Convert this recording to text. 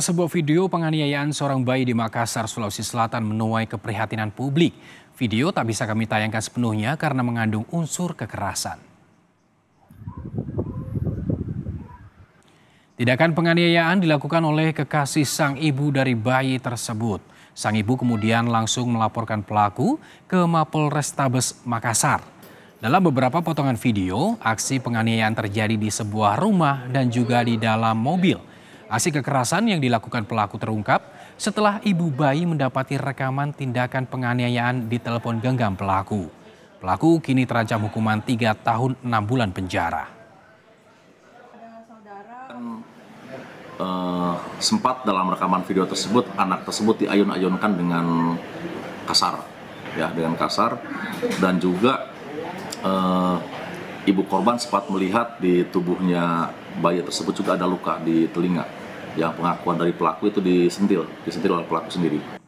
Sebuah video penganiayaan seorang bayi di Makassar, Sulawesi Selatan menuai keprihatinan publik. Video tak bisa kami tayangkan sepenuhnya karena mengandung unsur kekerasan. Tindakan penganiayaan dilakukan oleh kekasih sang ibu dari bayi tersebut. Sang ibu kemudian langsung melaporkan pelaku ke Mapol Restabes Makassar. Dalam beberapa potongan video, aksi penganiayaan terjadi di sebuah rumah dan juga di dalam mobil. Aksi kekerasan yang dilakukan pelaku terungkap setelah ibu bayi mendapati rekaman tindakan penganiayaan di telepon genggam pelaku. Pelaku kini terancam hukuman 3 tahun 6 bulan penjara. Uh, sempat dalam rekaman video tersebut anak tersebut diayun-ayunkan dengan kasar ya dengan kasar dan juga uh, ibu korban sempat melihat di tubuhnya bayi tersebut juga ada luka di telinga. Yang pengakuan dari pelaku itu disentil, disentil oleh pelaku sendiri.